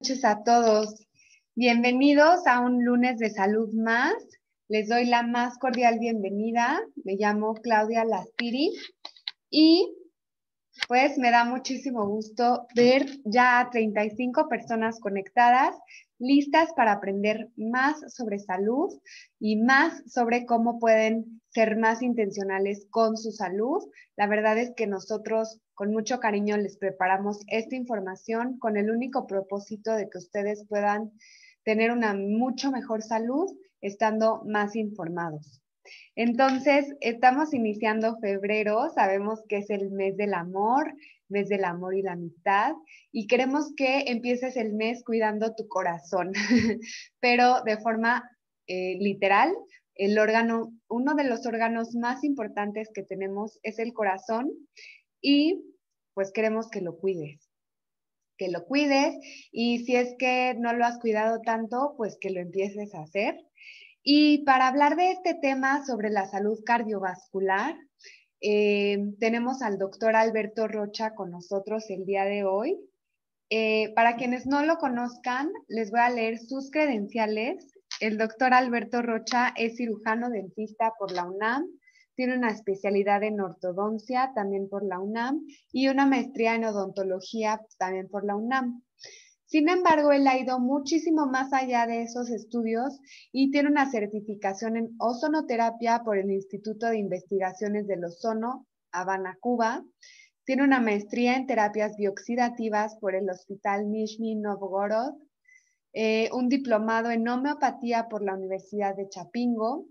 noches a todos. Bienvenidos a un lunes de salud más. Les doy la más cordial bienvenida. Me llamo Claudia Lastiri y pues me da muchísimo gusto ver ya a 35 personas conectadas, listas para aprender más sobre salud y más sobre cómo pueden ser más intencionales con su salud. La verdad es que nosotros con mucho cariño les preparamos esta información con el único propósito de que ustedes puedan tener una mucho mejor salud estando más informados. Entonces, estamos iniciando febrero, sabemos que es el mes del amor, mes del amor y la amistad, y queremos que empieces el mes cuidando tu corazón, pero de forma eh, literal, el órgano, uno de los órganos más importantes que tenemos es el corazón y pues queremos que lo cuides, que lo cuides y si es que no lo has cuidado tanto, pues que lo empieces a hacer. Y para hablar de este tema sobre la salud cardiovascular, eh, tenemos al doctor Alberto Rocha con nosotros el día de hoy. Eh, para quienes no lo conozcan, les voy a leer sus credenciales. El doctor Alberto Rocha es cirujano dentista por la UNAM, tiene una especialidad en ortodoncia también por la UNAM y una maestría en odontología también por la UNAM. Sin embargo, él ha ido muchísimo más allá de esos estudios y tiene una certificación en ozonoterapia por el Instituto de Investigaciones del Ozono, Habana, Cuba. Tiene una maestría en terapias bioxidativas por el Hospital Nizhny Novgorod, eh, un diplomado en homeopatía por la Universidad de Chapingo,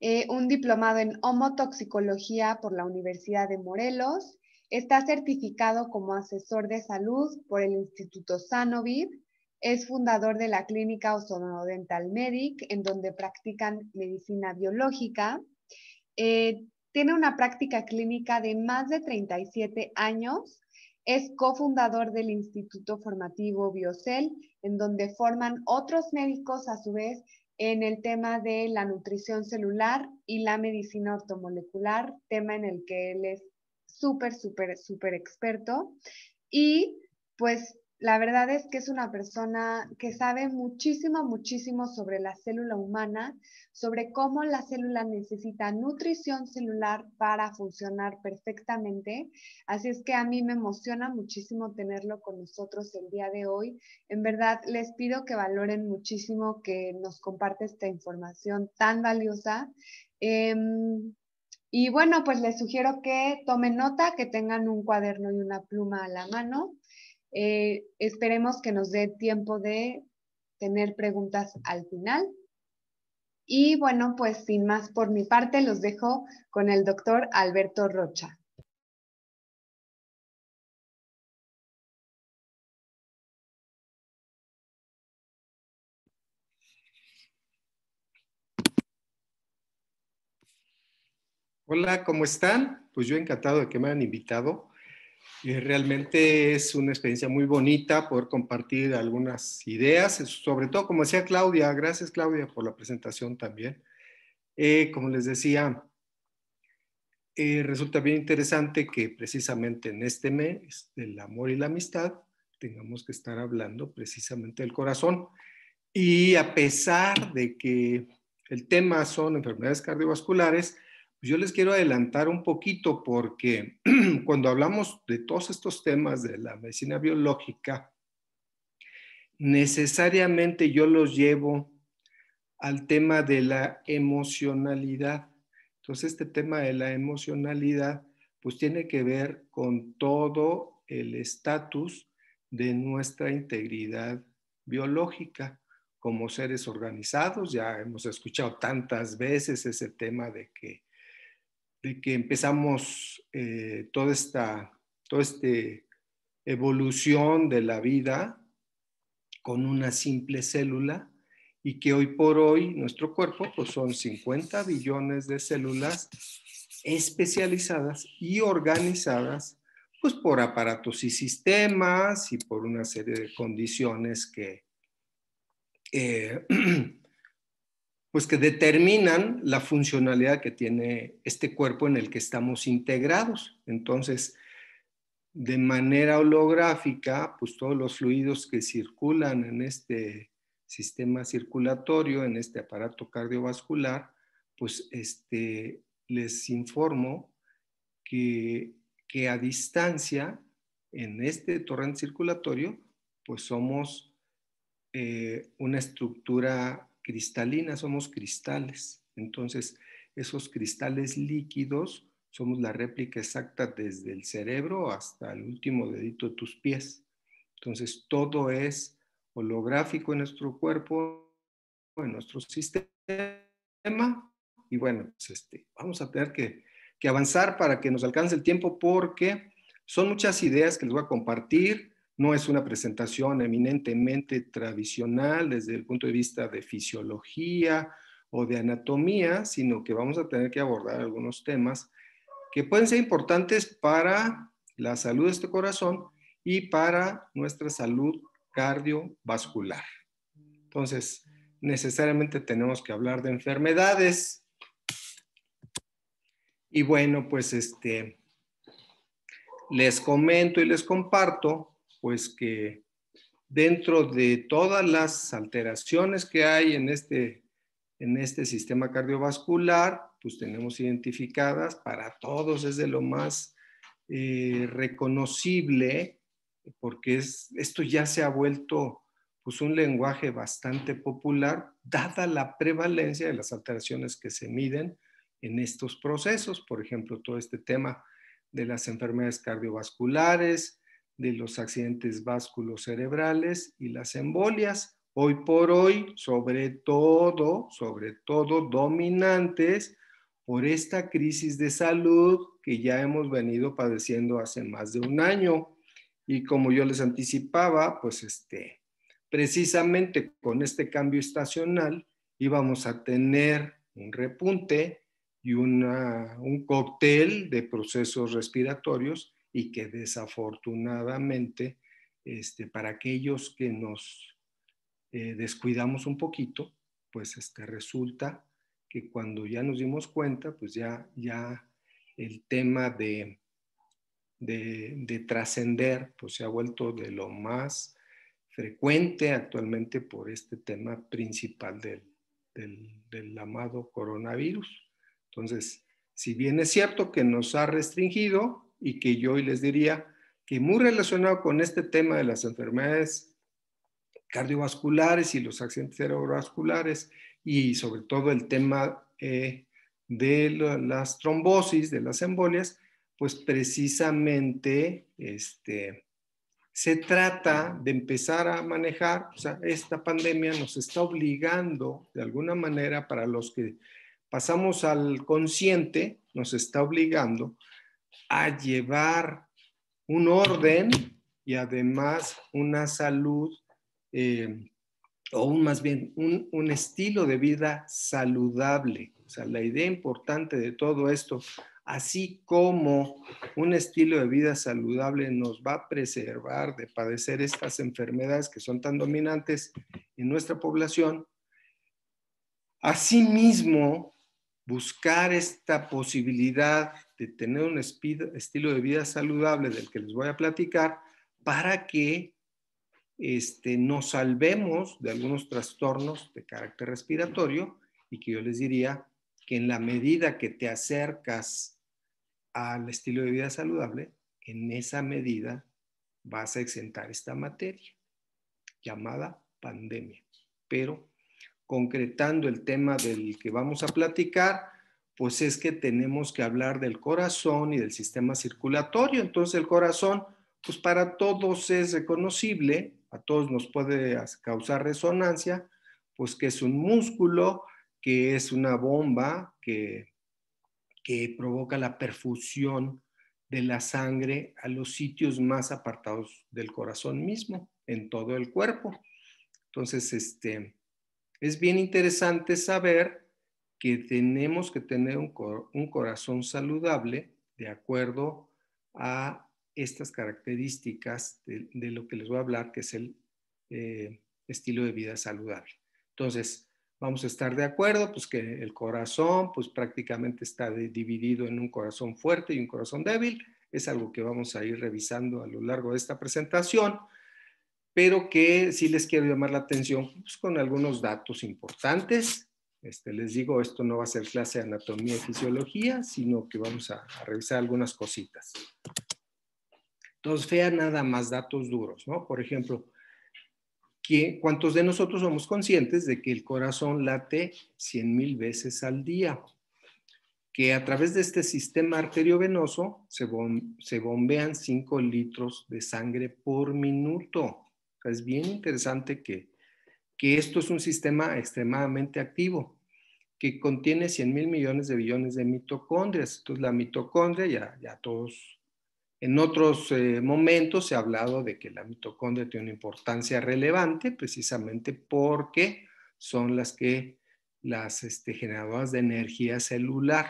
eh, un diplomado en homotoxicología por la Universidad de Morelos. Está certificado como asesor de salud por el Instituto Sanovid. Es fundador de la clínica Osonodental Medic, en donde practican medicina biológica. Eh, tiene una práctica clínica de más de 37 años. Es cofundador del Instituto Formativo Biocel, en donde forman otros médicos a su vez en el tema de la nutrición celular y la medicina ortomolecular, tema en el que él es súper, súper, súper experto. Y pues la verdad es que es una persona que sabe muchísimo, muchísimo sobre la célula humana, sobre cómo la célula necesita nutrición celular para funcionar perfectamente. Así es que a mí me emociona muchísimo tenerlo con nosotros el día de hoy. En verdad, les pido que valoren muchísimo que nos comparte esta información tan valiosa. Em, y bueno, pues les sugiero que tomen nota, que tengan un cuaderno y una pluma a la mano eh, esperemos que nos dé tiempo de tener preguntas al final. Y bueno, pues sin más por mi parte, los dejo con el doctor Alberto Rocha. Hola, ¿cómo están? Pues yo encantado de que me hayan invitado Realmente es una experiencia muy bonita poder compartir algunas ideas, sobre todo como decía Claudia, gracias Claudia por la presentación también. Eh, como les decía, eh, resulta bien interesante que precisamente en este mes del amor y la amistad tengamos que estar hablando precisamente del corazón. Y a pesar de que el tema son enfermedades cardiovasculares, pues, yo les quiero adelantar un poquito porque cuando hablamos de todos estos temas de la medicina biológica, necesariamente yo los llevo al tema de la emocionalidad. Entonces, este tema de la emocionalidad, pues tiene que ver con todo el estatus de nuestra integridad biológica como seres organizados. Ya hemos escuchado tantas veces ese tema de que de que empezamos eh, toda esta toda este evolución de la vida con una simple célula y que hoy por hoy nuestro cuerpo pues son 50 billones de células especializadas y organizadas pues por aparatos y sistemas y por una serie de condiciones que eh, pues que determinan la funcionalidad que tiene este cuerpo en el que estamos integrados. Entonces, de manera holográfica, pues todos los fluidos que circulan en este sistema circulatorio, en este aparato cardiovascular, pues este, les informo que, que a distancia, en este torrente circulatorio, pues somos eh, una estructura cristalina, somos cristales. Entonces, esos cristales líquidos somos la réplica exacta desde el cerebro hasta el último dedito de tus pies. Entonces, todo es holográfico en nuestro cuerpo, en nuestro sistema. Y bueno, pues, este, vamos a tener que, que avanzar para que nos alcance el tiempo porque son muchas ideas que les voy a compartir no es una presentación eminentemente tradicional desde el punto de vista de fisiología o de anatomía, sino que vamos a tener que abordar algunos temas que pueden ser importantes para la salud de este corazón y para nuestra salud cardiovascular. Entonces, necesariamente tenemos que hablar de enfermedades. Y bueno, pues este, les comento y les comparto pues que dentro de todas las alteraciones que hay este, en este, sistema cardiovascular, pues tenemos identificadas para todos, es de lo más eh, reconocible, porque esto ya se ha vuelto pues un lenguaje bastante popular, dada la prevalencia de las alteraciones que se miden en estos procesos, por ejemplo, todo este tema de las enfermedades cardiovasculares, de los accidentes vasculocerebrales y las embolias, hoy por hoy, sobre todo, sobre todo dominantes por esta crisis de salud que ya hemos venido padeciendo hace más de un año. Y como yo les anticipaba, pues este, precisamente con este cambio estacional íbamos a tener un repunte y un cóctel de procesos respiratorios y que desafortunadamente este, para aquellos que nos eh, descuidamos un poquito, pues este, resulta que cuando ya nos dimos cuenta, pues ya, ya el tema de, trascender pues se ha vuelto de lo más frecuente actualmente por este tema principal del, del, del amado coronavirus. Entonces, si bien es cierto que nos ha restringido, y que yo hoy les diría que muy relacionado con este tema de las enfermedades cardiovasculares y los accidentes cerebrovasculares y sobre todo el tema eh, de las trombosis, de las embolias, pues precisamente este, se trata de empezar a manejar, o sea, esta pandemia nos está obligando de alguna manera para los que pasamos al consciente, nos está obligando a llevar un orden y además una salud, eh, o un, más bien un, estilo de vida saludable. O sea, la idea importante de todo esto, así como un estilo de vida saludable nos va a preservar de padecer estas enfermedades que son tan dominantes en nuestra población, asimismo buscar esta posibilidad de tener un estilo de vida saludable del que les voy a platicar para que este, nos salvemos de algunos trastornos de carácter respiratorio y que yo les diría que en la medida que te acercas al estilo de vida saludable, en esa medida vas a exentar esta materia llamada pandemia. Pero concretando el tema del que vamos a platicar, pues es que tenemos que hablar del corazón y del sistema circulatorio. Entonces el corazón, pues para todos es reconocible, a todos nos puede causar resonancia, pues que es un músculo, que es una bomba que, que provoca la perfusión de la sangre a los sitios más apartados del corazón mismo, en todo el cuerpo. Entonces, este, es bien interesante saber que tenemos que tener un, corazón saludable de acuerdo a estas características de, lo que les voy a hablar, que es el eh, estilo de vida saludable. Entonces, vamos a estar de acuerdo, pues que el corazón, pues prácticamente está dividido en un corazón fuerte y un corazón débil. Es algo que vamos a ir revisando a lo largo de esta presentación, pero que sí les quiero llamar la atención pues, con algunos datos importantes este, les digo, esto no va a ser clase de anatomía y fisiología, sino que vamos a, revisar algunas cositas. Entonces, fea nada más datos duros, ¿no? Por ejemplo, ¿cuántos de nosotros somos conscientes de que el corazón late 100 mil veces al día? Que a través de este sistema arteriovenoso se, bombean 5 litros de sangre por minuto. es bien interesante que esto es un sistema extremadamente activo que contiene 100 mil millones de billones de mitocondrias. Entonces la mitocondria, ya, ya todos, en otros eh, momentos se ha hablado de que la mitocondria tiene una importancia relevante precisamente porque son las que las este, generadoras de energía celular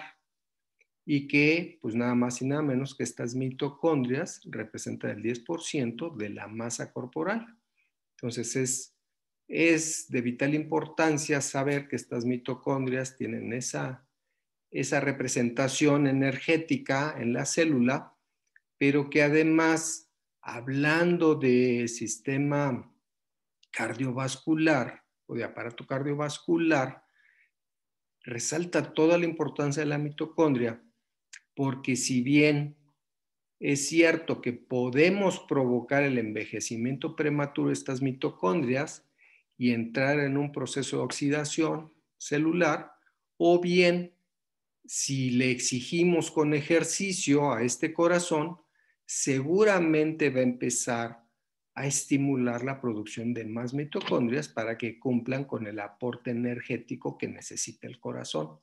y que pues nada más y nada menos que estas mitocondrias representan el 10% de la masa corporal. Entonces es es de vital importancia saber que estas mitocondrias tienen esa, representación energética en la célula, pero que además, hablando de sistema cardiovascular o de aparato cardiovascular, resalta toda la importancia de la mitocondria, porque si bien es cierto que podemos provocar el envejecimiento prematuro de estas mitocondrias, y entrar en un proceso de oxidación celular, o bien si le exigimos con ejercicio a este corazón, seguramente va a empezar a estimular la producción de más mitocondrias para que cumplan con el aporte energético que necesita el corazón,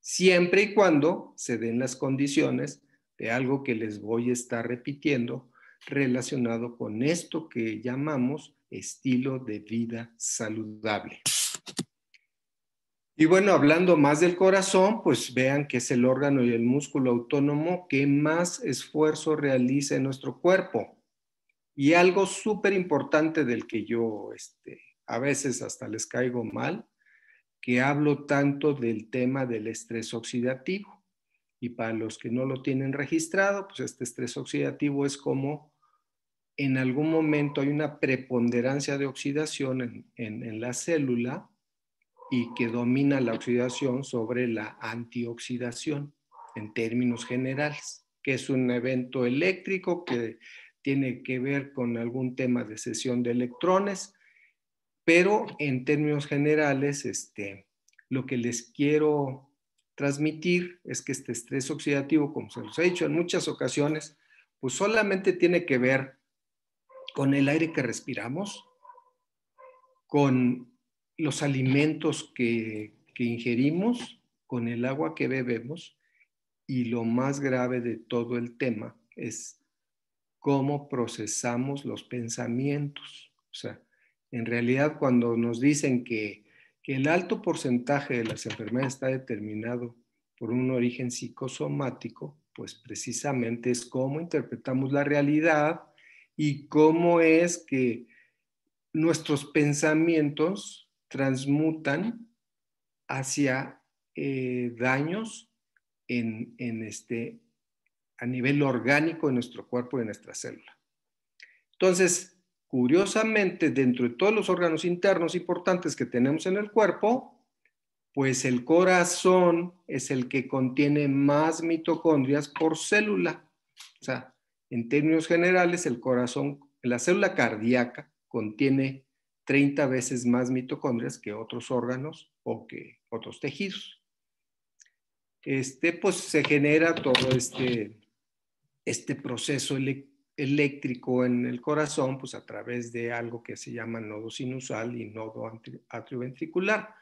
siempre y cuando se den las condiciones de algo que les voy a estar repitiendo relacionado con esto que llamamos estilo de vida saludable. Y bueno, hablando más del corazón, pues vean que es el órgano y el músculo autónomo que más esfuerzo realiza en nuestro cuerpo. Y algo súper importante del que yo este, a veces hasta les caigo mal, que hablo tanto del tema del estrés oxidativo. Y para los que no lo tienen registrado, pues este estrés oxidativo es como en algún momento hay una preponderancia de oxidación en, la célula y que domina la oxidación sobre la antioxidación en términos generales, que es un evento eléctrico que tiene que ver con algún tema de sesión de electrones, pero en términos generales, este, lo que les quiero transmitir es que este estrés oxidativo, como se los he dicho en muchas ocasiones, pues solamente tiene que ver con el aire que respiramos, con los alimentos que, ingerimos, con el agua que bebemos y lo más grave de todo el tema es cómo procesamos los pensamientos. O sea, en realidad cuando nos dicen que el alto porcentaje de las enfermedades está determinado por un origen psicosomático, pues precisamente es cómo interpretamos la realidad y cómo es que nuestros pensamientos transmutan hacia eh, daños en, este, a nivel orgánico de nuestro cuerpo y de nuestra célula. Entonces, curiosamente, dentro de todos los órganos internos importantes que tenemos en el cuerpo, pues el corazón es el que contiene más mitocondrias por célula. O sea, en términos generales, el corazón, la célula cardíaca contiene 30 veces más mitocondrias que otros órganos o que otros tejidos. Este, pues se genera todo este, este proceso eléctrico en el corazón, pues a través de algo que se llama nodo sinusal y nodo atrioventricular,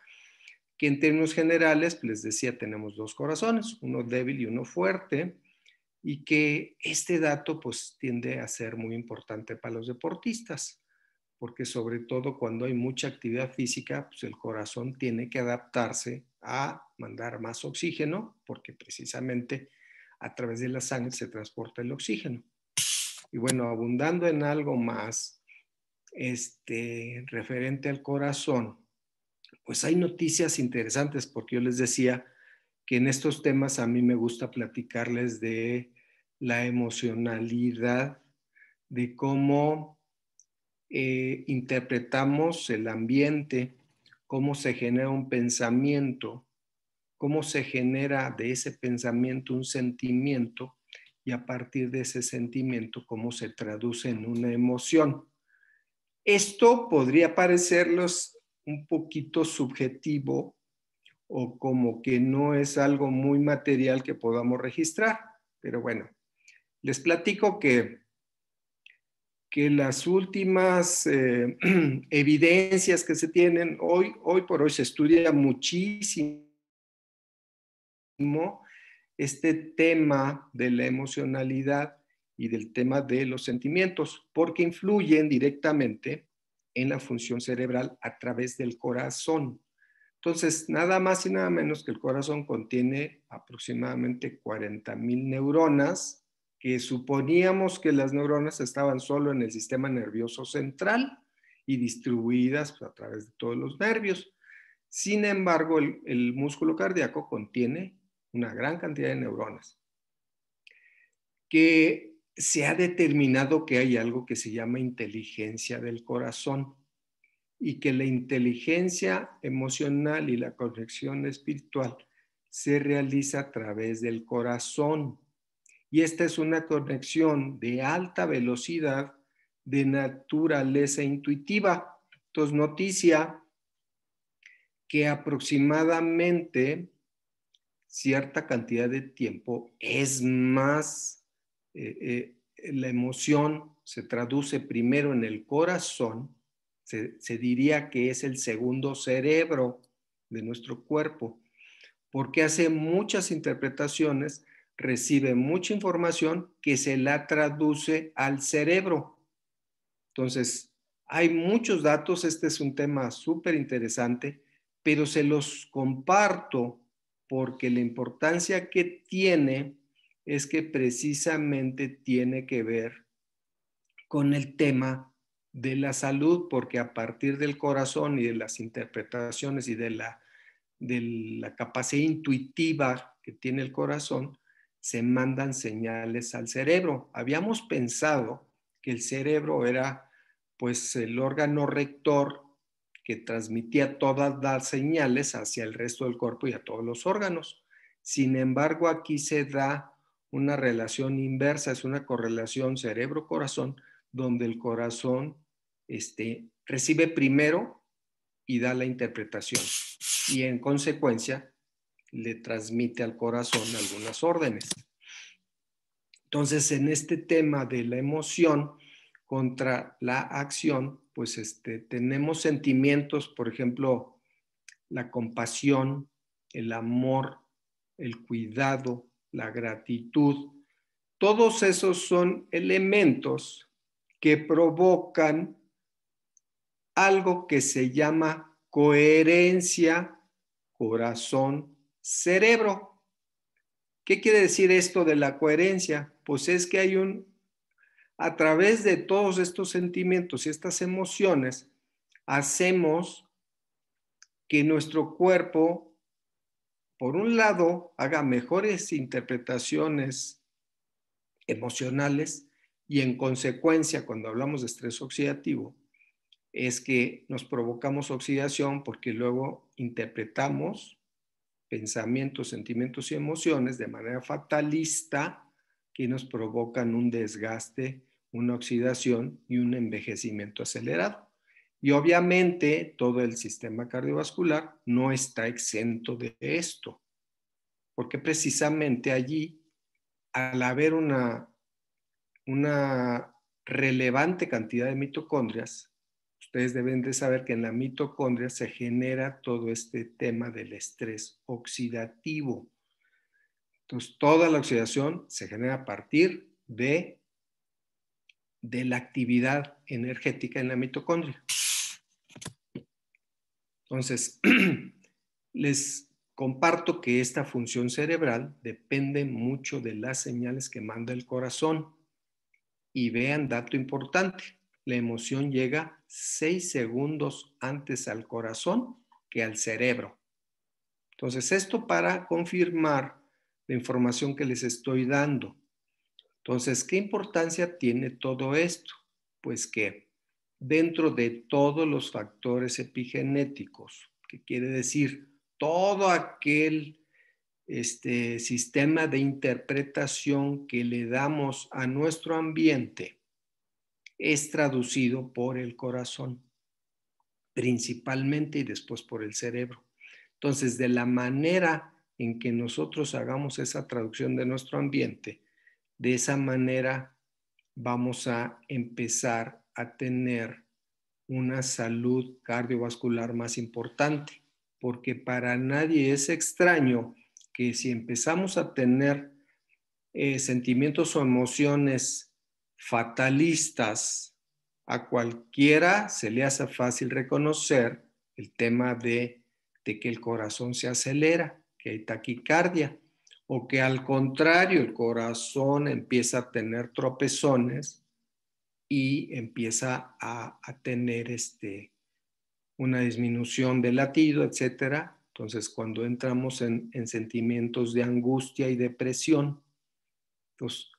que en términos generales, pues, les decía, tenemos dos corazones, uno débil y uno fuerte, y que este dato pues tiende a ser muy importante para los deportistas, porque sobre todo cuando hay mucha actividad física, pues el corazón tiene que adaptarse a mandar más oxígeno, porque precisamente a través de la sangre se transporta el oxígeno. Y bueno, abundando en algo más este, referente al corazón, pues hay noticias interesantes, porque yo les decía que en estos temas a mí me gusta platicarles de la emocionalidad, de cómo eh, interpretamos el ambiente, cómo se genera un pensamiento, cómo se genera de ese pensamiento un sentimiento y a partir de ese sentimiento cómo se traduce en una emoción. Esto podría parecerles un poquito subjetivo o como que no es algo muy material que podamos registrar, pero bueno, les platico que, que las últimas eh, evidencias que se tienen, hoy, hoy por hoy se estudia muchísimo este tema de la emocionalidad y del tema de los sentimientos, porque influyen directamente en la función cerebral a través del corazón. Entonces, nada más y nada menos que el corazón contiene aproximadamente 40.000 mil neuronas suponíamos que las neuronas estaban solo en el sistema nervioso central y distribuidas pues, a través de todos los nervios. Sin embargo, el músculo cardíaco contiene una gran cantidad de neuronas que se ha determinado que hay algo que se llama inteligencia del corazón y que la inteligencia emocional y la conexión espiritual se realiza a través del corazón y esta es una conexión de alta velocidad de naturaleza intuitiva. Entonces, noticia que aproximadamente cierta cantidad de tiempo es más, eh, eh, la emoción se traduce primero en el corazón, se diría que es el segundo cerebro de nuestro cuerpo, porque hace muchas interpretaciones recibe mucha información que se la traduce al cerebro. Entonces, hay muchos datos, este es un tema súper interesante, pero se los comparto porque la importancia que tiene es que precisamente tiene que ver con el tema de la salud, porque a partir del corazón y de las interpretaciones y de la, de la capacidad intuitiva que tiene el corazón, se mandan señales al cerebro. Habíamos pensado que el cerebro era pues el órgano rector que transmitía todas las señales hacia el resto del cuerpo y a todos los órganos. Sin embargo, aquí se da una relación inversa, es una correlación cerebro-corazón, donde el corazón este, recibe primero y da la interpretación. Y en consecuencia, le transmite al corazón algunas órdenes. Entonces, en este tema de la emoción contra la acción, pues este, tenemos sentimientos, por ejemplo, la compasión, el amor, el cuidado, la gratitud. Todos esos son elementos que provocan algo que se llama coherencia corazón cerebro. ¿Qué quiere decir esto de la coherencia? Pues es que hay un, a través de todos estos sentimientos y estas emociones, hacemos que nuestro cuerpo, por un lado, haga mejores interpretaciones emocionales y en consecuencia, cuando hablamos de estrés oxidativo, es que nos provocamos oxidación porque luego interpretamos pensamientos, sentimientos y emociones de manera fatalista que nos provocan un desgaste, una oxidación y un envejecimiento acelerado. Y obviamente todo el sistema cardiovascular no está exento de esto, porque precisamente allí, al haber una, una relevante cantidad de mitocondrias, Ustedes deben de saber que en la mitocondria se genera todo este tema del estrés oxidativo. Entonces, toda la oxidación se genera a partir de, de la actividad energética en la mitocondria. Entonces, les comparto que esta función cerebral depende mucho de las señales que manda el corazón. Y vean dato importante, la emoción llega seis segundos antes al corazón que al cerebro. Entonces, esto para confirmar la información que les estoy dando. Entonces, ¿qué importancia tiene todo esto? Pues que dentro de todos los factores epigenéticos, que quiere decir todo aquel este, sistema de interpretación que le damos a nuestro ambiente es traducido por el corazón, principalmente y después por el cerebro. Entonces, de la manera en que nosotros hagamos esa traducción de nuestro ambiente, de esa manera vamos a empezar a tener una salud cardiovascular más importante, porque para nadie es extraño que si empezamos a tener eh, sentimientos o emociones fatalistas. A cualquiera se le hace fácil reconocer el tema de, que el corazón se acelera, que hay taquicardia, o que al contrario el corazón empieza a tener tropezones y empieza a, tener este, una disminución del latido, etc. Entonces, cuando entramos en, sentimientos de angustia y depresión, pues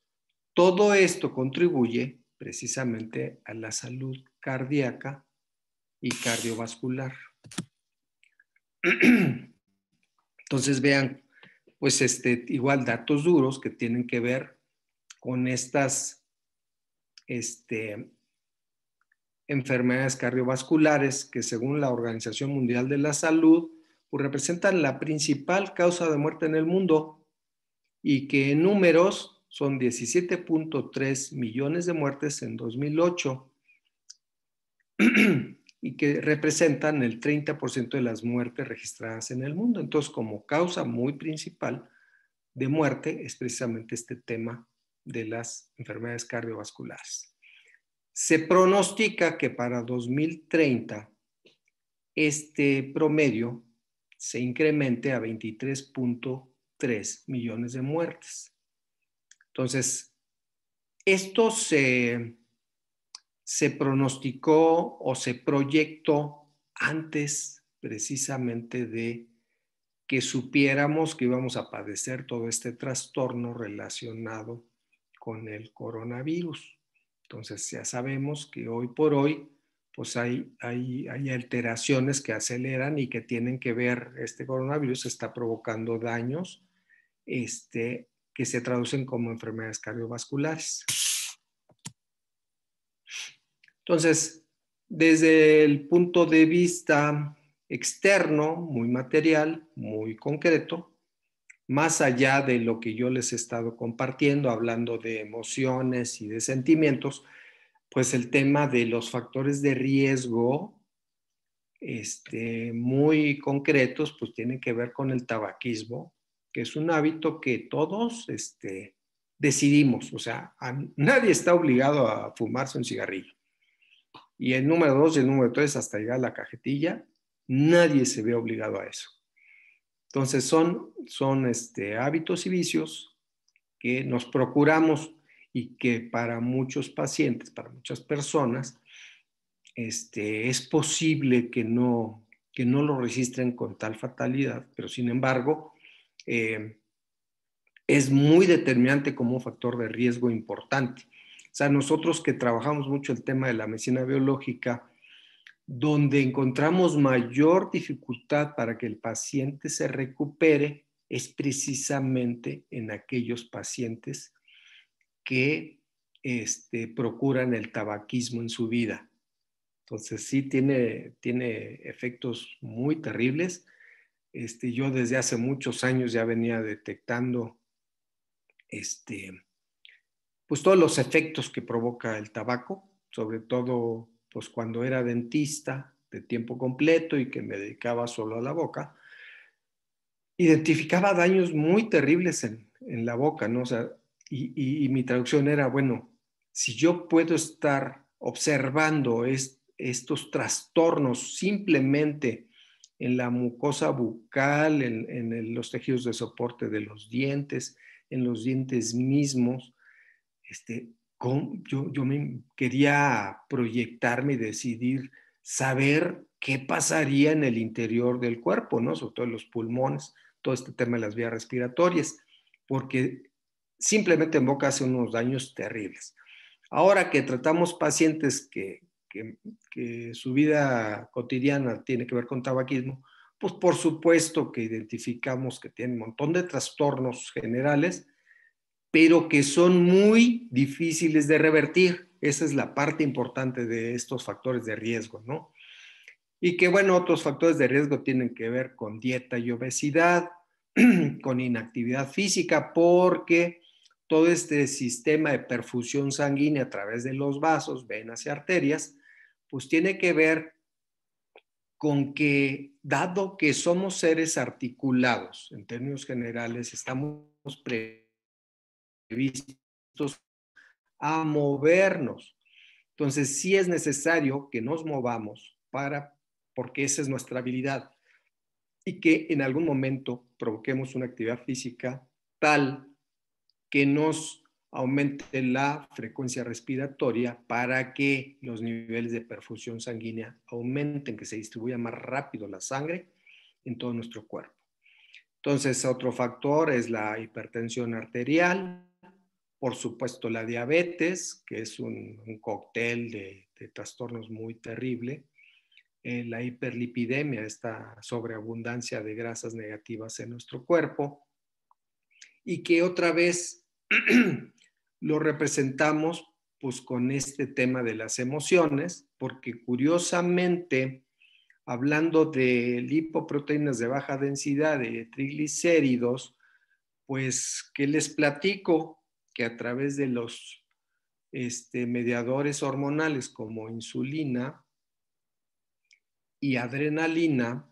todo esto contribuye precisamente a la salud cardíaca y cardiovascular. Entonces vean, pues este, igual datos duros que tienen que ver con estas este, enfermedades cardiovasculares que según la Organización Mundial de la Salud pues, representan la principal causa de muerte en el mundo y que en números son 17.3 millones de muertes en 2008 y que representan el 30% de las muertes registradas en el mundo. Entonces, como causa muy principal de muerte es precisamente este tema de las enfermedades cardiovasculares. Se pronostica que para 2030 este promedio se incremente a 23.3 millones de muertes. Entonces, esto se, se pronosticó o se proyectó antes precisamente de que supiéramos que íbamos a padecer todo este trastorno relacionado con el coronavirus. Entonces ya sabemos que hoy por hoy pues hay, hay, hay, alteraciones que aceleran y que tienen que ver, este coronavirus está provocando daños este, que se traducen como enfermedades cardiovasculares. Entonces, desde el punto de vista externo, muy material, muy concreto, más allá de lo que yo les he estado compartiendo, hablando de emociones y de sentimientos, pues el tema de los factores de riesgo este, muy concretos, pues tiene que ver con el tabaquismo, que es un hábito que todos este, decidimos, o sea, nadie está obligado a fumarse un cigarrillo. Y el número dos y el número tres, hasta llegar a la cajetilla, nadie se ve obligado a eso. Entonces son, este, hábitos y vicios que nos procuramos y que para muchos pacientes, para muchas personas, este, es posible que no, que no lo registren con tal fatalidad, pero sin embargo, eh, es muy determinante como factor de riesgo importante. O sea, nosotros que trabajamos mucho el tema de la medicina biológica, donde encontramos mayor dificultad para que el paciente se recupere es precisamente en aquellos pacientes que este, procuran el tabaquismo en su vida. Entonces sí tiene efectos muy terribles este, yo desde hace muchos años ya venía detectando este, pues, todos los efectos que provoca el tabaco, sobre todo pues cuando era dentista de tiempo completo y que me dedicaba solo a la boca, identificaba daños muy terribles en, la boca, ¿no? y, mi traducción era, bueno, si yo puedo estar observando estos trastornos simplemente en la mucosa bucal, en, los tejidos de soporte de los dientes, en los dientes mismos. Este, con, yo, me quería proyectarme y decidir saber qué pasaría en el interior del cuerpo, ¿no? sobre todo en los pulmones, todo este tema de las vías respiratorias, porque simplemente en boca hace unos daños terribles. Ahora que tratamos pacientes que que, su vida cotidiana tiene que ver con tabaquismo, pues por supuesto que identificamos que tiene un montón de trastornos generales, pero que son muy difíciles de revertir. Esa es la parte importante de estos factores de riesgo, ¿no? Y que bueno, otros factores de riesgo tienen que ver con dieta y obesidad, con inactividad física, porque todo este sistema de perfusión sanguínea a través de los vasos, venas y arterias, pues tiene que ver con que, dado que somos seres articulados, en términos generales, estamos previstos a movernos. Entonces, sí es necesario que nos movamos para, porque esa es nuestra habilidad, y que en algún momento provoquemos una actividad física tal que nos aumente la frecuencia respiratoria para que los niveles de perfusión sanguínea aumenten, que se distribuya más rápido la sangre en todo nuestro cuerpo. Entonces, otro factor es la hipertensión arterial, por supuesto la diabetes, que es un, cóctel de, trastornos muy terrible, eh, la hiperlipidemia, esta sobreabundancia de grasas negativas en nuestro cuerpo, y que otra vez lo representamos pues con este tema de las emociones, porque curiosamente, hablando de lipoproteínas de baja densidad, de triglicéridos, pues que les platico que a través de los este, mediadores hormonales como insulina y adrenalina,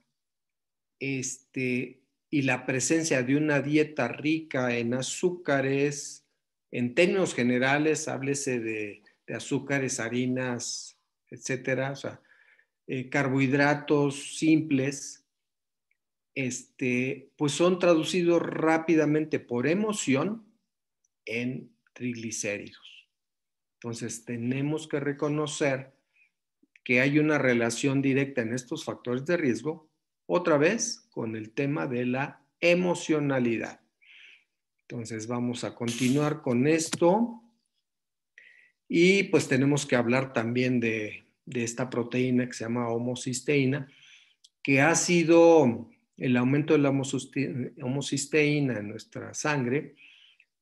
este, y la presencia de una dieta rica en azúcares, en términos generales, háblese de, azúcares, harinas, etcétera, o sea, eh, carbohidratos simples, este, pues son traducidos rápidamente por emoción en triglicéridos. Entonces, tenemos que reconocer que hay una relación directa en estos factores de riesgo otra vez con el tema de la emocionalidad. Entonces vamos a continuar con esto y pues tenemos que hablar también de, esta proteína que se llama homocisteína, que ha sido el aumento de la homocisteína en nuestra sangre.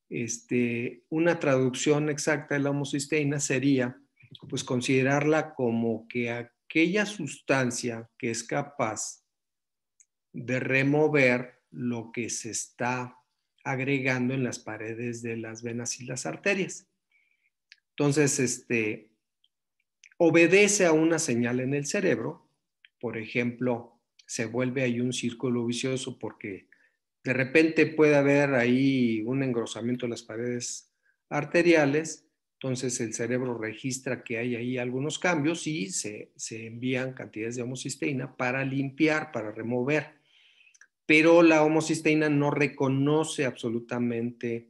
Este, una traducción exacta de la homocisteína sería pues considerarla como que aquella sustancia que es capaz de remover lo que se está agregando en las paredes de las venas y las arterias. Entonces, este, obedece a una señal en el cerebro, por ejemplo, se vuelve ahí un círculo vicioso porque de repente puede haber ahí un engrosamiento de las paredes arteriales, entonces el cerebro registra que hay ahí algunos cambios y se, se envían cantidades de homocisteína para limpiar, para remover pero la homocisteína no reconoce absolutamente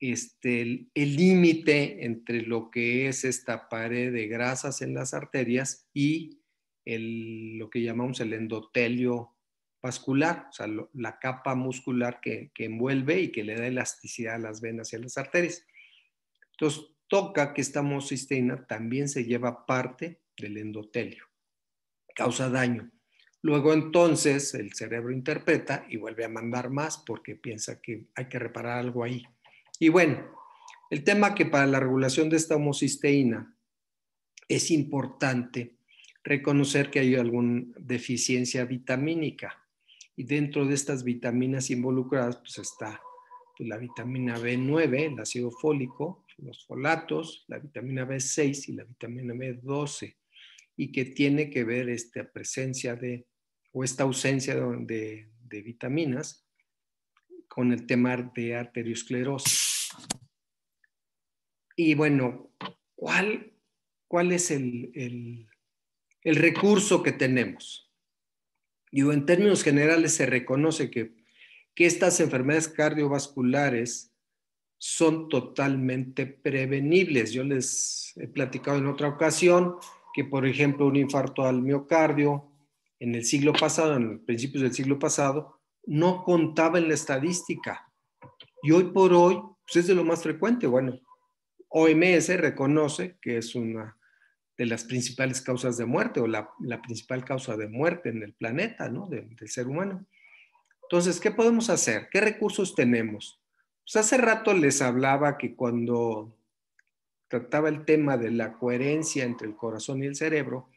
este, el límite entre lo que es esta pared de grasas en las arterias y el, lo que llamamos el endotelio vascular, o sea, la capa muscular que, que, envuelve y que le da elasticidad a las venas y a las arterias. Entonces, toca que esta homocisteína también se lleva parte del endotelio, causa daño. Luego entonces el cerebro interpreta y vuelve a mandar más porque piensa que hay que reparar algo ahí. Y bueno, el tema que para la regulación de esta homocisteína es importante reconocer que hay alguna deficiencia vitamínica y dentro de estas vitaminas involucradas pues está pues, la vitamina B9, el ácido fólico, los folatos, la vitamina B6 y la vitamina B12 y que tiene que ver esta presencia de o esta ausencia de, vitaminas con el tema de arteriosclerosis. Y bueno, ¿cuál, es el, recurso que tenemos? Y en términos generales se reconoce que, que estas enfermedades cardiovasculares son totalmente prevenibles. Yo les he platicado en otra ocasión que, por ejemplo, un infarto al miocardio en el siglo pasado, en los principios del siglo pasado, no contaba en la estadística. Y hoy por hoy, pues es de lo más frecuente. Bueno, OMS reconoce que es una de las principales causas de muerte o la, principal causa de muerte en el planeta, ¿no? del ser humano. Entonces, ¿qué podemos hacer? ¿Qué recursos tenemos? Pues hace rato les hablaba que cuando trataba el tema de la coherencia entre el corazón y el cerebro,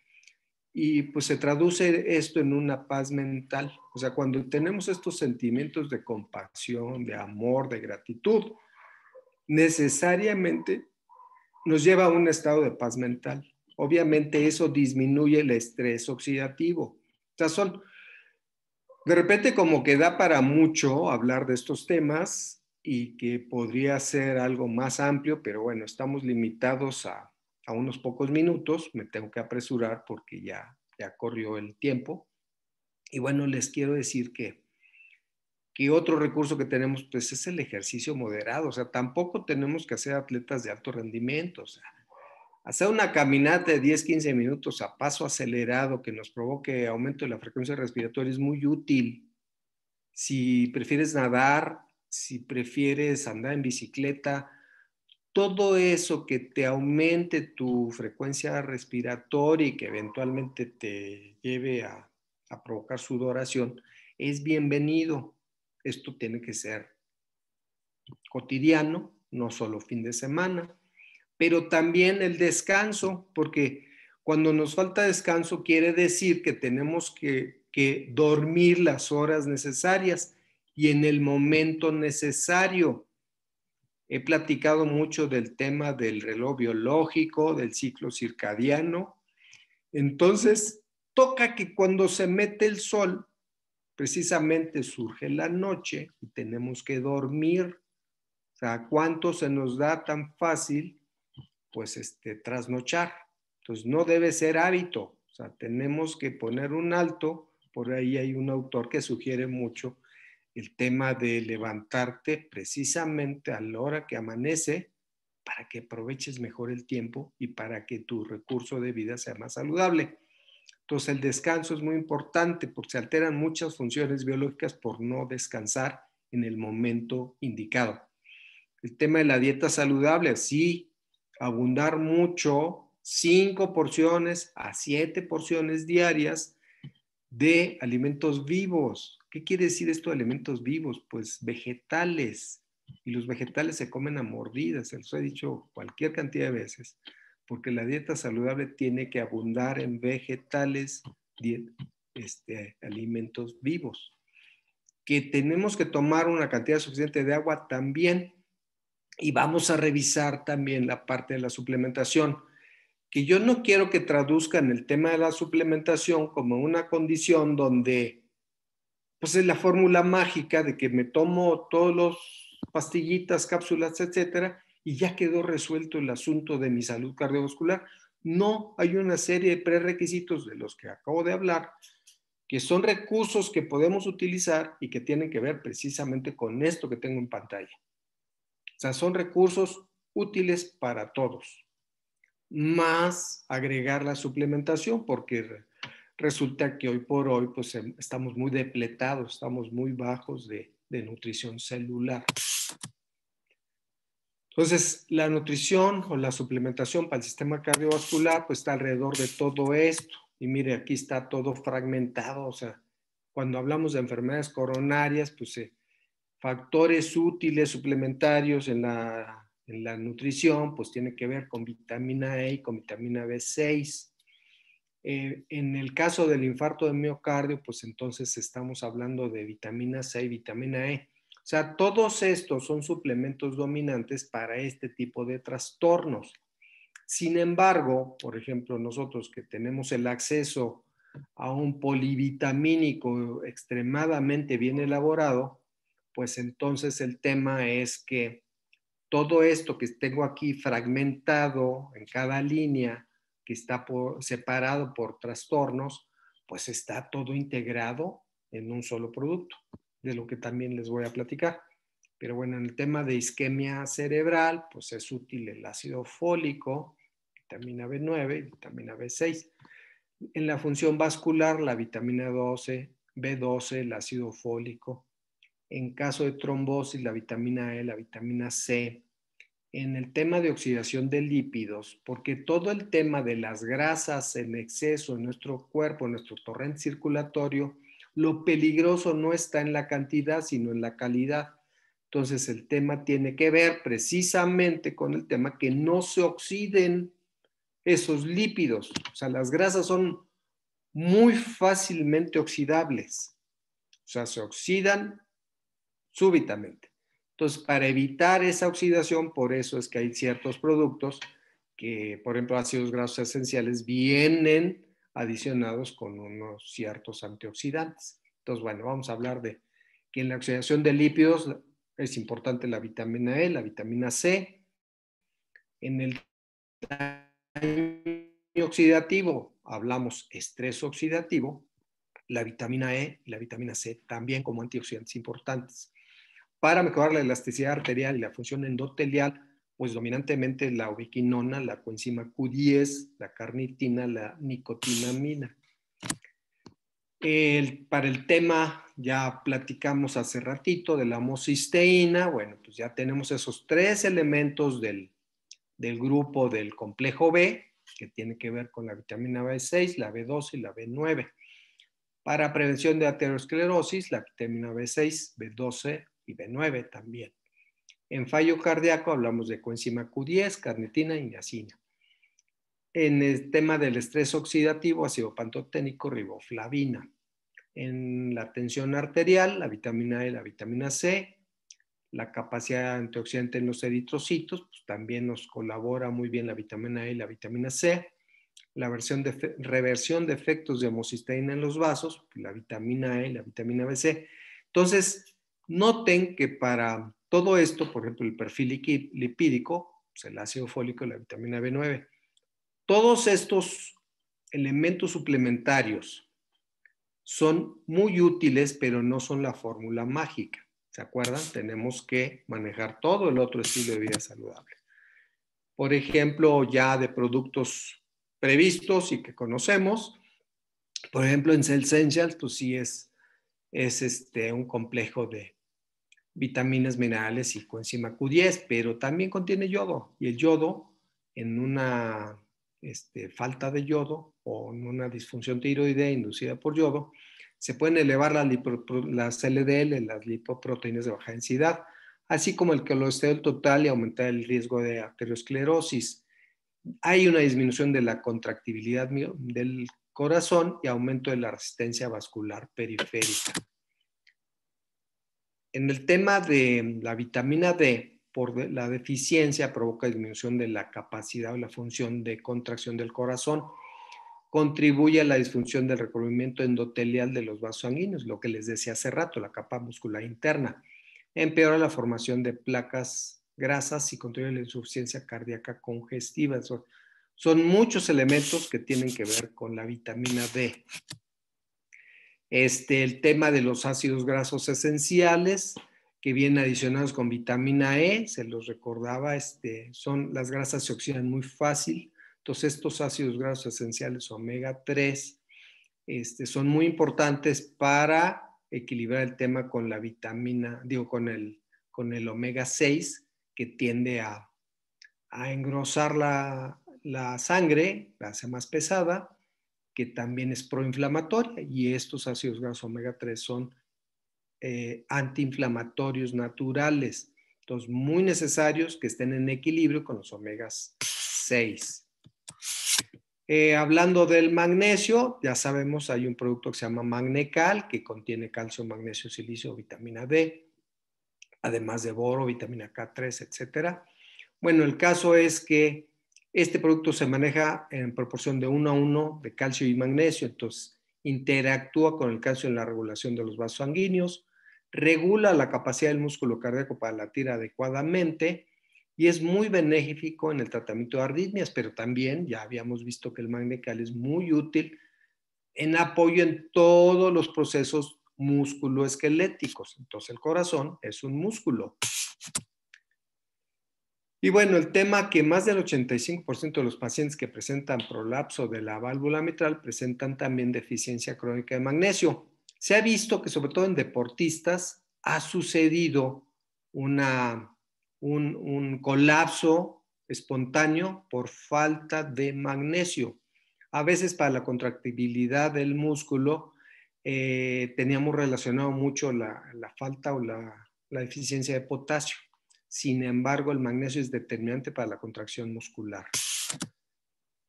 y pues se traduce esto en una paz mental. O sea, cuando tenemos estos sentimientos de compasión, de amor, de gratitud, necesariamente nos lleva a un estado de paz mental. Obviamente eso disminuye el estrés oxidativo. O sea, son, de repente como que da para mucho hablar de estos temas y que podría ser algo más amplio, pero bueno, estamos limitados a, a unos pocos minutos, me tengo que apresurar porque ya, ya corrió el tiempo. Y bueno, les quiero decir que, que otro recurso que tenemos pues es el ejercicio moderado, o sea, tampoco tenemos que hacer atletas de alto rendimiento, o sea, hacer una caminata de 10, 15 minutos a paso acelerado que nos provoque aumento de la frecuencia respiratoria es muy útil. Si prefieres nadar, si prefieres andar en bicicleta, todo eso que te aumente tu frecuencia respiratoria y que eventualmente te lleve a, provocar sudoración, es bienvenido. Esto tiene que ser cotidiano, no solo fin de semana, pero también el descanso, porque cuando nos falta descanso quiere decir que tenemos que, que dormir las horas necesarias y en el momento necesario He platicado mucho del tema del reloj biológico, del ciclo circadiano. Entonces, toca que cuando se mete el sol, precisamente surge la noche y tenemos que dormir. O sea, ¿cuánto se nos da tan fácil? Pues este, trasnochar. Entonces, no debe ser hábito. O sea, tenemos que poner un alto. Por ahí hay un autor que sugiere mucho el tema de levantarte precisamente a la hora que amanece para que aproveches mejor el tiempo y para que tu recurso de vida sea más saludable. Entonces el descanso es muy importante porque se alteran muchas funciones biológicas por no descansar en el momento indicado. El tema de la dieta saludable, sí, abundar mucho, cinco porciones a siete porciones diarias de alimentos vivos. ¿Qué quiere decir esto de alimentos vivos? Pues vegetales. Y los vegetales se comen a mordidas, se los he dicho cualquier cantidad de veces, porque la dieta saludable tiene que abundar en vegetales, este, alimentos vivos. Que tenemos que tomar una cantidad suficiente de agua también. Y vamos a revisar también la parte de la suplementación que yo no quiero que traduzcan el tema de la suplementación como una condición donde, pues es la fórmula mágica de que me tomo todos los pastillitas, cápsulas, etcétera, y ya quedó resuelto el asunto de mi salud cardiovascular. No, hay una serie de prerequisitos de los que acabo de hablar, que son recursos que podemos utilizar y que tienen que ver precisamente con esto que tengo en pantalla. O sea, son recursos útiles para todos más agregar la suplementación, porque resulta que hoy por hoy pues, em, estamos muy depletados, estamos muy bajos de, nutrición celular. Entonces, la nutrición o la suplementación para el sistema cardiovascular pues, está alrededor de todo esto. Y mire, aquí está todo fragmentado. O sea, cuando hablamos de enfermedades coronarias, pues eh, factores útiles suplementarios en la en la nutrición, pues tiene que ver con vitamina E y con vitamina B6. Eh, en el caso del infarto de miocardio, pues entonces estamos hablando de vitamina C y vitamina E. O sea, todos estos son suplementos dominantes para este tipo de trastornos. Sin embargo, por ejemplo, nosotros que tenemos el acceso a un polivitamínico extremadamente bien elaborado, pues entonces el tema es que todo esto que tengo aquí fragmentado en cada línea, que está separado por trastornos, pues está todo integrado en un solo producto, de lo que también les voy a platicar. Pero bueno, en el tema de isquemia cerebral, pues es útil el ácido fólico, vitamina B9 vitamina B6. En la función vascular, la vitamina 12, B12, el ácido fólico, en caso de trombosis, la vitamina E, la vitamina C, en el tema de oxidación de lípidos, porque todo el tema de las grasas en exceso en nuestro cuerpo, en nuestro torrente circulatorio, lo peligroso no está en la cantidad, sino en la calidad. Entonces el tema tiene que ver precisamente con el tema que no se oxiden esos lípidos. O sea, las grasas son muy fácilmente oxidables. O sea, se oxidan súbitamente. Entonces, para evitar esa oxidación, por eso es que hay ciertos productos que, por ejemplo, ácidos grasos esenciales, vienen adicionados con unos ciertos antioxidantes. Entonces, bueno, vamos a hablar de que en la oxidación de lípidos es importante la vitamina E, la vitamina C. En el daño oxidativo hablamos estrés oxidativo, la vitamina E y la vitamina C también como antioxidantes importantes. Para mejorar la elasticidad arterial y la función endotelial, pues dominantemente la ubiquinona, la coenzima Q10, la carnitina, la nicotinamina. para el tema, ya platicamos hace ratito de la homocisteína. Bueno, pues ya tenemos esos tres elementos del, del grupo del complejo B, que tiene que ver con la vitamina B6, la B12 y la B9. Para prevención de aterosclerosis, la vitamina B6, B12, B9 también. En fallo cardíaco hablamos de coenzima Q10, carnitina y niacina. En el tema del estrés oxidativo, ácido pantoténico, riboflavina. En la tensión arterial, la vitamina E, la vitamina C, la capacidad antioxidante en los eritrocitos, pues también nos colabora muy bien la vitamina E y la vitamina C. La versión de, reversión de efectos de homocisteína en los vasos, pues, la vitamina E, la vitamina C. Entonces, Noten que para todo esto, por ejemplo, el perfil lipídico, pues, el ácido fólico y la vitamina B9, todos estos elementos suplementarios son muy útiles, pero no son la fórmula mágica. ¿Se acuerdan? Tenemos que manejar todo el otro estilo de vida saludable. Por ejemplo, ya de productos previstos y que conocemos, por ejemplo, en Cell Essentials, pues sí es es este, un complejo de vitaminas, minerales y coenzima Q10, pero también contiene yodo. Y el yodo, en una este, falta de yodo o en una disfunción tiroidea inducida por yodo, se pueden elevar las, las LDL, las lipoproteínas de baja densidad, así como el colesterol total y aumentar el riesgo de arteriosclerosis. Hay una disminución de la contractibilidad del corazón y aumento de la resistencia vascular periférica. En el tema de la vitamina D, por la deficiencia provoca disminución de la capacidad o la función de contracción del corazón, contribuye a la disfunción del recubrimiento endotelial de los vasos sanguíneos, lo que les decía hace rato, la capa muscular interna, empeora la formación de placas grasas y contribuye a la insuficiencia cardíaca congestiva. Son muchos elementos que tienen que ver con la vitamina D. Este, el tema de los ácidos grasos esenciales que vienen adicionados con vitamina E, se los recordaba, este, son, las grasas se oxidan muy fácil, entonces estos ácidos grasos esenciales omega 3 este, son muy importantes para equilibrar el tema con la vitamina, digo, con el, con el omega 6 que tiende a engrosar la, la sangre, la hace más pesada, que también es proinflamatoria, y estos ácidos grasos omega 3 son eh, antiinflamatorios naturales, entonces muy necesarios que estén en equilibrio con los omegas 6. Eh, hablando del magnesio, ya sabemos, hay un producto que se llama Magnecal, que contiene calcio, magnesio, silicio, vitamina D, además de boro, vitamina K3, etcétera. Bueno, el caso es que este producto se maneja en proporción de 1 a 1 de calcio y magnesio, entonces interactúa con el calcio en la regulación de los vasos sanguíneos, regula la capacidad del músculo cardíaco para latir adecuadamente y es muy benéfico en el tratamiento de arritmias, pero también ya habíamos visto que el magnecal es muy útil en apoyo en todos los procesos musculoesqueléticos. Entonces el corazón es un músculo, y bueno, el tema que más del 85% de los pacientes que presentan prolapso de la válvula mitral presentan también deficiencia crónica de magnesio. Se ha visto que sobre todo en deportistas ha sucedido una, un, colapso espontáneo por falta de magnesio. A veces para la contractibilidad del músculo eh, teníamos relacionado mucho la, falta o la deficiencia de potasio. Sin embargo, el magnesio es determinante para la contracción muscular.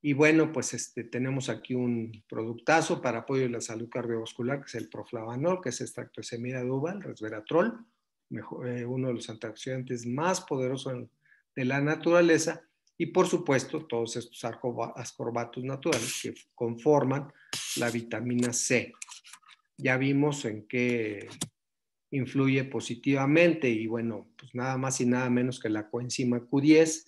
Y bueno, pues este, tenemos aquí un productazo para apoyo de la salud cardiovascular, que es el proflavanol, que es extracto de semilla de uva, el resveratrol, eh, uno de los antioxidantes más poderosos de la naturaleza. Y por supuesto, todos estos ascorbatos naturales que conforman la vitamina C. Ya vimos en qué influye positivamente y bueno, pues nada más y nada menos que la coenzima Q10,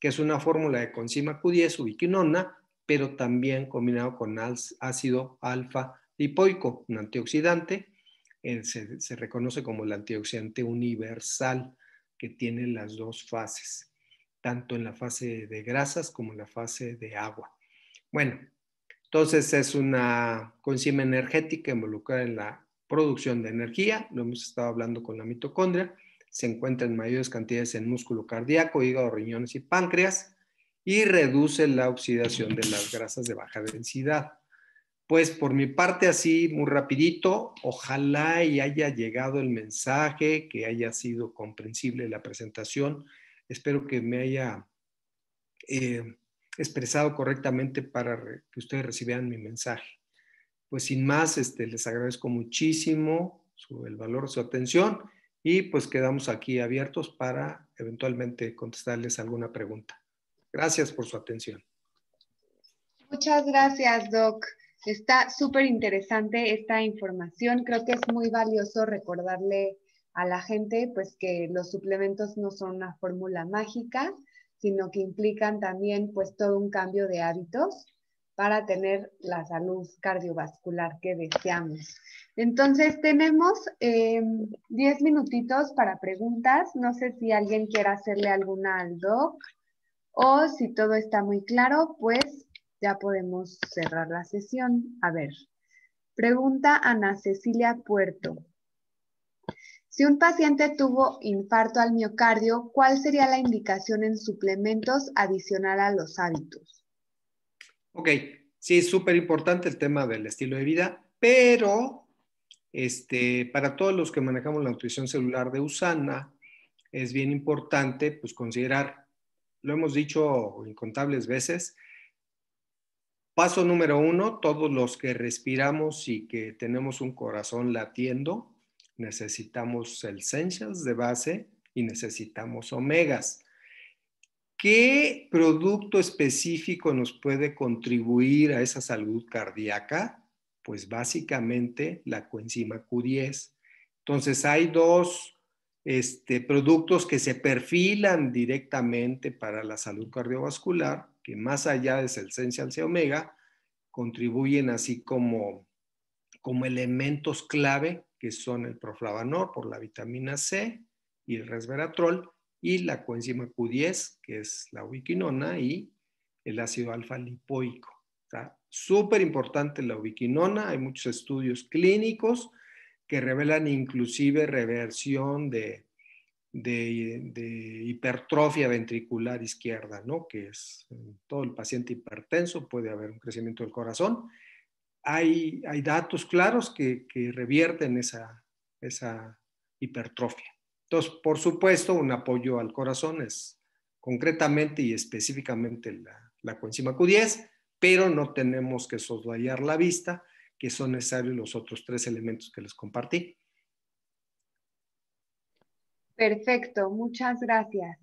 que es una fórmula de coenzima Q10 ubiquinona, pero también combinado con ácido alfa lipoico, un antioxidante, eh, se, se reconoce como el antioxidante universal que tiene las dos fases, tanto en la fase de grasas como en la fase de agua. Bueno, entonces es una coenzima energética involucrada en la producción de energía, lo hemos estado hablando con la mitocondria, se encuentra en mayores cantidades en músculo cardíaco, hígado, riñones y páncreas, y reduce la oxidación de las grasas de baja densidad. Pues por mi parte así, muy rapidito, ojalá haya llegado el mensaje, que haya sido comprensible la presentación. Espero que me haya eh, expresado correctamente para que ustedes recibieran mi mensaje pues sin más, este, les agradezco muchísimo el valor, su atención y pues quedamos aquí abiertos para eventualmente contestarles alguna pregunta. Gracias por su atención. Muchas gracias, Doc. Está súper interesante esta información. Creo que es muy valioso recordarle a la gente pues que los suplementos no son una fórmula mágica, sino que implican también pues todo un cambio de hábitos para tener la salud cardiovascular que deseamos. Entonces, tenemos 10 eh, minutitos para preguntas. No sé si alguien quiere hacerle alguna al doc o si todo está muy claro, pues ya podemos cerrar la sesión. A ver, pregunta Ana Cecilia Puerto. Si un paciente tuvo infarto al miocardio, ¿cuál sería la indicación en suplementos adicional a los hábitos? Ok, sí, es súper importante el tema del estilo de vida, pero este, para todos los que manejamos la nutrición celular de USANA, es bien importante pues, considerar, lo hemos dicho incontables veces, paso número uno, todos los que respiramos y que tenemos un corazón latiendo, necesitamos essentials de base y necesitamos omegas. ¿Qué producto específico nos puede contribuir a esa salud cardíaca? Pues básicamente la coenzima Q10. Entonces hay dos este, productos que se perfilan directamente para la salud cardiovascular, que más allá de Celsensia C omega, contribuyen así como, como elementos clave, que son el proflavanor por la vitamina C y el resveratrol, y la coenzima Q10, que es la ubiquinona, y el ácido alfa lipoico. Está súper importante la ubiquinona, hay muchos estudios clínicos que revelan inclusive reversión de, hipertrofia ventricular izquierda, ¿no? que es todo el paciente hipertenso, puede haber un crecimiento del corazón. Hay, hay datos claros que, que revierten esa, esa hipertrofia. Entonces, por supuesto, un apoyo al corazón es concretamente y específicamente la, coenzima Q10, pero no tenemos que soslayar la vista, que son necesarios los otros tres elementos que les compartí. Perfecto, muchas gracias.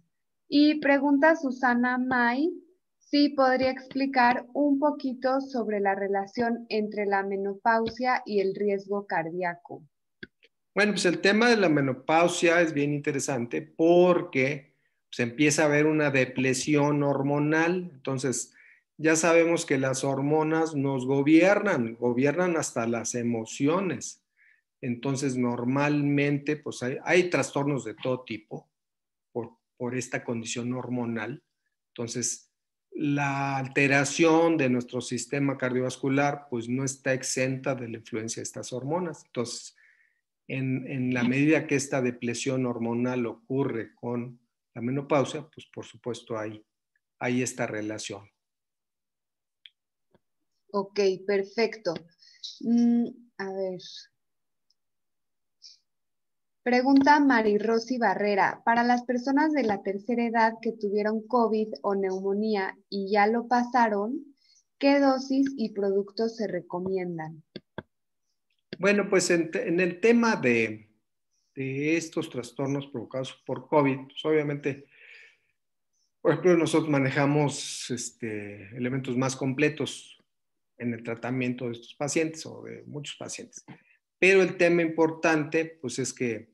Y pregunta Susana May si podría explicar un poquito sobre la relación entre la menopausia y el riesgo cardíaco. Bueno, pues el tema de la menopausia es bien interesante porque se pues, empieza a haber una depresión hormonal. Entonces, ya sabemos que las hormonas nos gobiernan, gobiernan hasta las emociones. Entonces, normalmente, pues hay, trastornos de todo tipo por, por esta condición hormonal. Entonces, la alteración de nuestro sistema cardiovascular, pues no está exenta de la influencia de estas hormonas. Entonces, en, la medida que esta depresión hormonal ocurre con la menopausia, pues por supuesto hay, esta relación. Ok, perfecto. Mm, a ver. Pregunta Mari Rosy Barrera. Para las personas de la tercera edad que tuvieron COVID o neumonía y ya lo pasaron, ¿qué dosis y productos se recomiendan? Bueno, pues en, el tema de, estos trastornos provocados por COVID, pues, obviamente, por ejemplo, nosotros manejamos este, elementos más completos en el tratamiento de estos pacientes o de muchos pacientes. Pero el tema importante, pues es que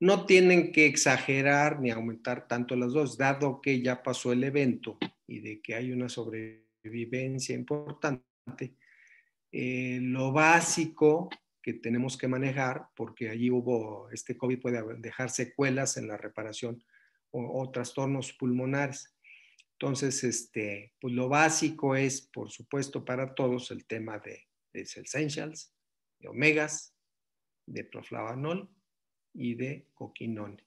no tienen que exagerar ni aumentar tanto las dos, dado que ya pasó el evento y de que hay una sobrevivencia importante, eh, lo básico que tenemos que manejar, porque allí hubo, este COVID puede dejar secuelas en la reparación o, trastornos pulmonares. Entonces, este, pues lo básico es, por supuesto, para todos el tema de, de essentials, de omegas, de proflavanol y de coquinone.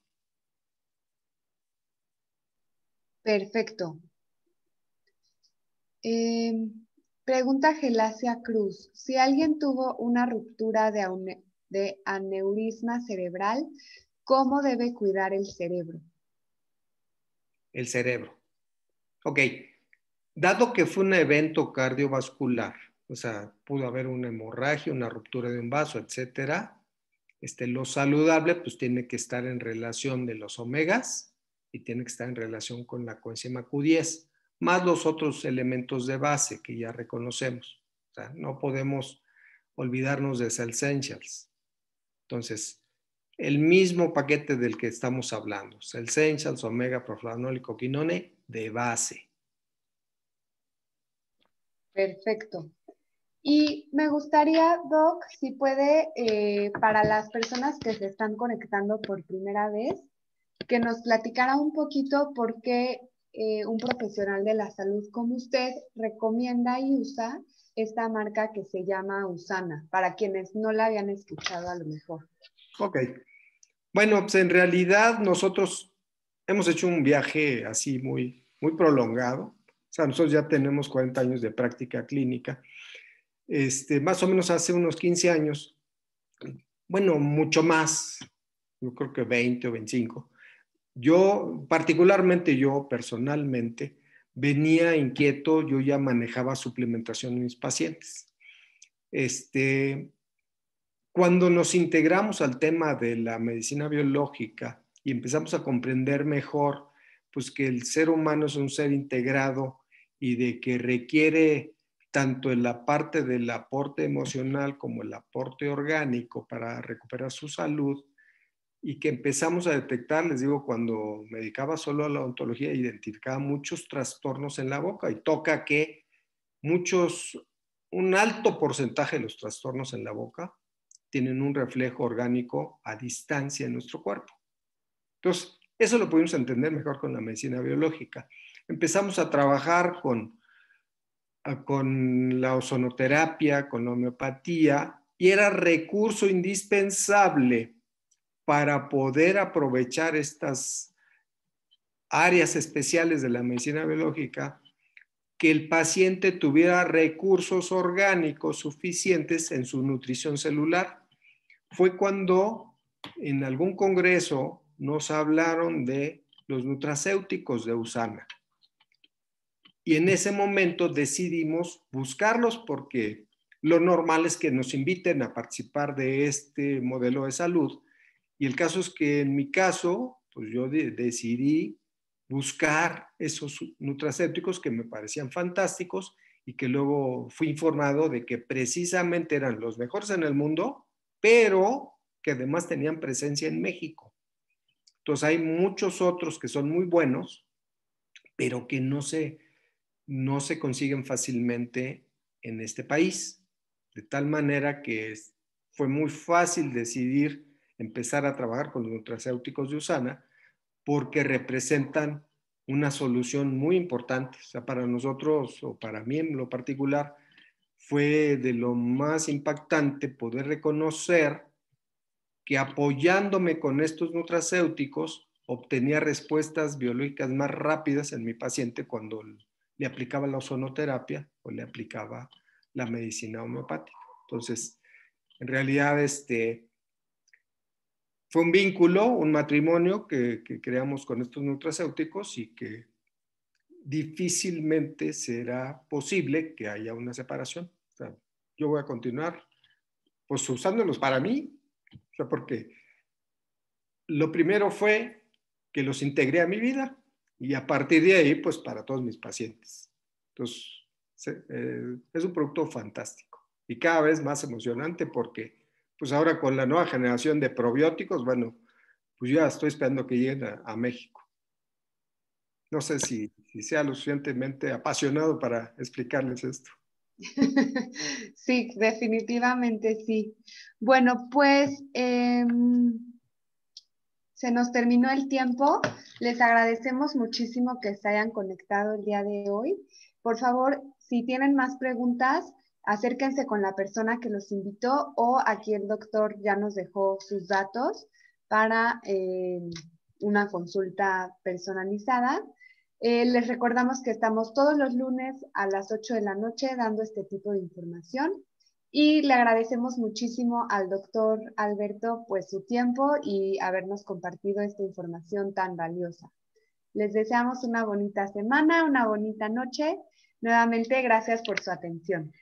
Perfecto. Em, Pregunta Gelacia Cruz, si alguien tuvo una ruptura de, aneurisma cerebral, ¿cómo debe cuidar el cerebro? El cerebro. Ok, dado que fue un evento cardiovascular, o sea, pudo haber una hemorragia, una ruptura de un vaso, etcétera, este, lo saludable pues tiene que estar en relación de los omegas y tiene que estar en relación con la coenzima Q10 más los otros elementos de base que ya reconocemos. no podemos olvidarnos de Cell Essentials. Entonces, el mismo paquete del que estamos hablando, Cell Essentials, omega, proflanol y coquinone de base. Perfecto. Y me gustaría, Doc, si puede, eh, para las personas que se están conectando por primera vez, que nos platicara un poquito por qué eh, un profesional de la salud como usted recomienda y usa esta marca que se llama Usana, para quienes no la habían escuchado a lo mejor. Ok. Bueno, pues en realidad nosotros hemos hecho un viaje así muy, muy prolongado. O sea, nosotros ya tenemos 40 años de práctica clínica. Este, más o menos hace unos 15 años, bueno, mucho más, yo creo que 20 o 25, yo, particularmente yo, personalmente, venía inquieto, yo ya manejaba suplementación en mis pacientes. Este, cuando nos integramos al tema de la medicina biológica y empezamos a comprender mejor, pues que el ser humano es un ser integrado y de que requiere tanto en la parte del aporte emocional como el aporte orgánico para recuperar su salud, y que empezamos a detectar, les digo, cuando me dedicaba solo a la odontología, identificaba muchos trastornos en la boca y toca que muchos, un alto porcentaje de los trastornos en la boca tienen un reflejo orgánico a distancia en nuestro cuerpo. Entonces, eso lo pudimos entender mejor con la medicina biológica. Empezamos a trabajar con, con la ozonoterapia, con la homeopatía, y era recurso indispensable para poder aprovechar estas áreas especiales de la medicina biológica, que el paciente tuviera recursos orgánicos suficientes en su nutrición celular. Fue cuando en algún congreso nos hablaron de los nutracéuticos de Usana. Y en ese momento decidimos buscarlos porque lo normal es que nos inviten a participar de este modelo de salud y el caso es que en mi caso, pues yo decidí buscar esos nutracépticos que me parecían fantásticos y que luego fui informado de que precisamente eran los mejores en el mundo, pero que además tenían presencia en México. Entonces hay muchos otros que son muy buenos, pero que no se, no se consiguen fácilmente en este país. De tal manera que fue muy fácil decidir empezar a trabajar con los nutracéuticos de USANA porque representan una solución muy importante. O sea, para nosotros, o para mí en lo particular, fue de lo más impactante poder reconocer que apoyándome con estos nutracéuticos obtenía respuestas biológicas más rápidas en mi paciente cuando le aplicaba la ozonoterapia o le aplicaba la medicina homeopática. Entonces, en realidad, este, fue un vínculo, un matrimonio que, creamos con estos nutracéuticos y que difícilmente será posible que haya una separación. yo voy a continuar pues usándolos para mí, porque lo primero fue que los integré a mi vida y a partir de ahí, pues para todos mis pacientes. Entonces, eh, es un producto fantástico y cada vez más emocionante porque pues ahora con la nueva generación de probióticos, bueno, pues ya estoy esperando que lleguen a, México. No sé si, sea lo suficientemente apasionado para explicarles esto. Sí, definitivamente sí. Bueno, pues em, se nos terminó el tiempo. Les agradecemos muchísimo que se hayan conectado el día de hoy. Por favor, si tienen más preguntas, acérquense con la persona que los invitó o aquí el doctor ya nos dejó sus datos para eh, una consulta personalizada. Eh, les recordamos que estamos todos los lunes a las 8 de la noche dando este tipo de información y le agradecemos muchísimo al doctor Alberto pues su tiempo y habernos compartido esta información tan valiosa. Les deseamos una bonita semana, una bonita noche. Nuevamente, gracias por su atención.